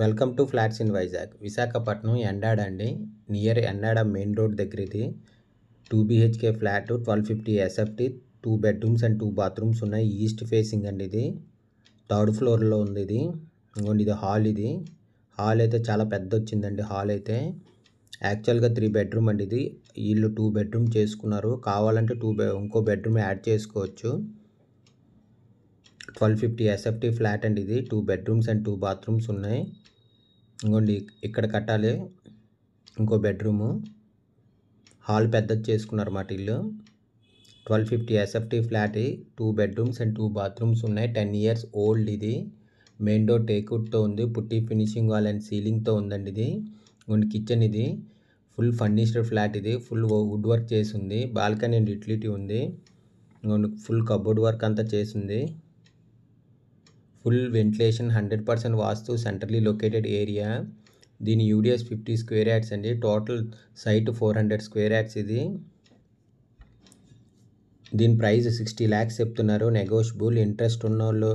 welcome to flats in Vizag Visakhapatnam Endada అండి near Endada main road దగ్గర ఇది two BHK flat twelve fifty SFT two bedrooms and two bathrooms ఉన్నాయి east facing అండి ఇది third ఫ్లోర్లో ఉంది ఇది ఇంకోండి ఇది హాల్ ఇది హాల్ అయితే చాలా పెద్ద వచ్చిందండి హాల్ అయితే యాక్చువల్గా త్రీ బెడ్రూమ్ అండి ఇది వీళ్ళు టూ బెడ్రూమ్ చేసుకున్నారు కావాలంటే టూ బె ఇంకో బెడ్రూమ్ యాడ్ చేసుకోవచ్చు ట్వెల్వ్ ఫిఫ్టీ ఎస్ఎఫ్టీ ఫ్లాట్ అండి ఇది two bedrooms and two bathrooms ఉన్నాయి ఇంకోండి ఇక్కడ కట్టాలి ఇంకో బెడ్రూము హాల్ పెద్దది చేసుకున్నారు మాట ఇల్లు twelve fifty SFT flat two bedrooms and two bathrooms ఉన్నాయి టెన్ ఇయర్స్ ఓల్డ్ ఇది మెయిన్ డోర్ టేక్వుడ్తో ఉంది పుట్టి ఫినిషింగ్ వాల్ అండ్ సీలింగ్తో ఉందండి ఇది ఇంకోండి కిచెన్ ఇది ఫుల్ ఫర్నిష్డ్ ఫ్లాట్ ఇది ఫుల్ వుడ్ వర్క్ చేసింది బాల్కనీ అండ్ యుటిలిటీ ఉంది ఇంకోండి ఫుల్ కబోర్డ్ వర్క్ అంతా చేసింది full ventilation hundred percent vastu centrally located area దీని యూడిఎస్ ఫిఫ్టీ స్క్వేర్ యాక్స్ అండి total site four hundred square యాక్స్ ఇది దీని ప్రైస్ సిక్స్టీ ల్యాక్స్ చెప్తున్నారు నెగోషియబుల్ ఇంట్రెస్ట్ ఉన్న వాళ్ళు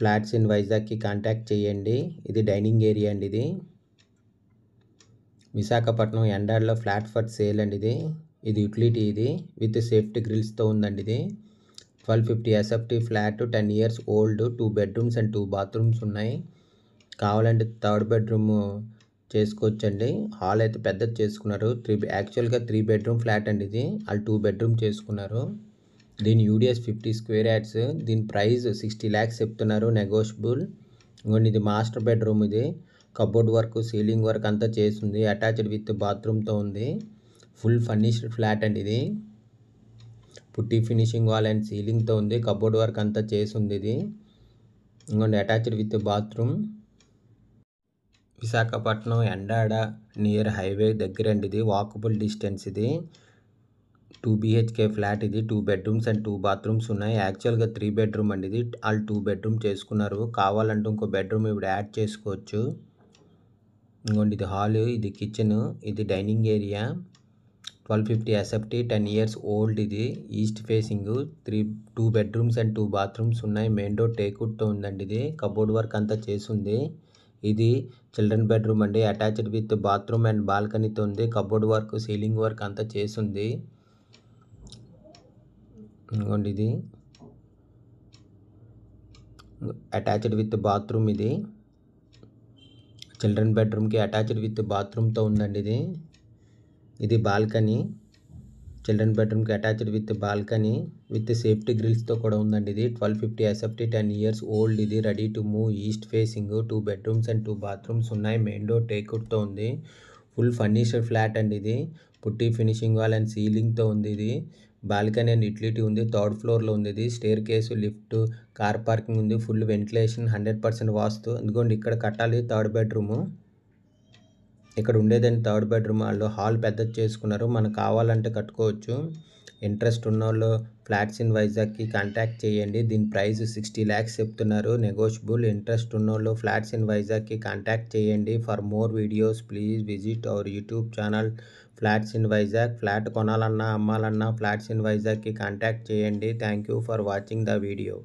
ఫ్లాట్స్ ఇన్ వైజాగ్కి కాంటాక్ట్ చేయండి ఇది డైనింగ్ ఏరియా అండి ఇది విశాఖపట్నం ఎండాడ్లో ఫ్లాట్ ఫర్ సేల్ అండి ఇది ఇది యూటిలిటీ ఇది విత్ సేఫ్టీ గ్రిల్స్తో ఉందండి ఇది twelve fifty SFT flat ten years old two bedrooms and two bathrooms ఉన్నాయి కావాలంటే థర్డ్ బెడ్రూమ్ చేసుకోవచ్చండి హాల్ అయితే పెద్దది చేసుకున్నారు త్రీ యాక్చువల్గా త్రీ బెడ్రూమ్ ఫ్లాట్ అండి ఇది వాళ్ళు టూ బెడ్రూమ్ చేసుకున్నారు దీని యూడిఎస్ ఫిఫ్టీ స్క్వేర్ యాడ్స్ దీని ప్రైస్ సిక్స్టీ ల్యాక్స్ చెప్తున్నారు నెగోషియబుల్ ఇంకోండి ఇది మాస్టర్ బెడ్రూమ్ ఇది కబోర్డ్ వర్క్ సీలింగ్ వర్క్ అంతా చేసింది అటాచ్డ్ విత్ బాత్రూమ్తో ఉంది ఫుల్ ఫర్నిష్డ్ ఫ్లాట్ అండి ఇది పుట్టి ఫినిషింగ్ వాల్ అండ్ సీలింగ్తో ఉంది కబోర్డ్ వర్క్ అంతా చేసి ఉంది ఇది ఇంకొండి attached with bathroom Visakhapatnam Endada near highway దగ్గర అండి ఇది వాకబుల్ డిస్టెన్స్ ఇది టూ బీహెచ్కే ఫ్లాట్ ఇది two bedrooms and two bathrooms ఉన్నాయి యాక్చువల్గా త్రీ బెడ్రూమ్ అండి ఇది వాళ్ళు టూ బెడ్రూమ్ చేసుకున్నారు కావాలంటే ఇంకో బెడ్రూమ్ ఇప్పుడు యాడ్ చేసుకోవచ్చు ఇంకోండి ఇది హాల్ ఇది కిచెన్ ఇది dining area twelve fifty SFT ten years old ఇది east facing three two bedrooms and two bathrooms ఉన్నాయి మెయిన్ డోర్ టేకుడ్తో ఉందండి ఇది కబోర్డ్ వర్క్ అంతా చేసింది ఇది చిల్డ్రన్ బెడ్రూమ్ అండి అటాచ్డ్ విత్ బాత్రూమ్ అండ్ బాల్కనీతో ఉంది కబోర్డ్ వర్క్ సీలింగ్ వర్క్ అంతా చేసింది ఇదిగోండి ఇది అటాచ్డ్ విత్ బాత్రూమ్ ఇది చిల్డ్రన్ బెడ్రూమ్కి అటాచ్డ్ విత్ బాత్రూమ్తో ఉందండి ఇది ఇది బాల్కనీ చిల్డ్రన్ కి attached with balcony with safety grills తో కూడా ఉందండి ఇది twelve fifty SFT ten years old ఇది ready to move east facing two bedrooms and two bathrooms ఉన్నాయి మెయిన్ డోర్ తో ఉంది ఫుల్ ఫర్నిచర్ ఫ్లాట్ అండి ఇది పుట్టి ఫినిషింగ్ వాల్ అండ్ సీలింగ్ తో ఉంది ఇది బాల్కనీ అండ్ ఇట్లిటీ ఉంది థర్డ్ ఫ్లోర్ లో ఉంది ఇది staircase lift car parking ఉంది full ventilation hundred percent vastu ఎందుకంటే ఇక్కడ కట్టాలి థర్డ్ బెడ్రూమ్ ఇక్కడ ఉండేదండి థర్డ్ బెడ్రూమ్ వాళ్ళు హాల్ పెద్దది చేసుకున్నారు మనకు కావాలంటే కట్టుకోవచ్చు ఇంట్రెస్ట్ ఉన్న వాళ్ళు ఫ్లాట్స్ ఇన్ వైజాగ్కి కాంటాక్ట్ చేయండి దీని ప్రైస్ సిక్స్టీ ల్యాక్స్ చెప్తున్నారు నెగోషియబుల్ ఇంట్రెస్ట్ ఉన్న వాళ్ళు ఫ్లాట్స్ ఇన్ వైజాగ్కి కాంటాక్ట్ చేయండి for more videos please visit our YouTube channel flats in Vizag flat కొనాలన్నా అమ్మాలన్నా ఫ్లాట్స్ ఇన్ వైజాగ్కి కాంటాక్ట్ చేయండి thank you for watching the video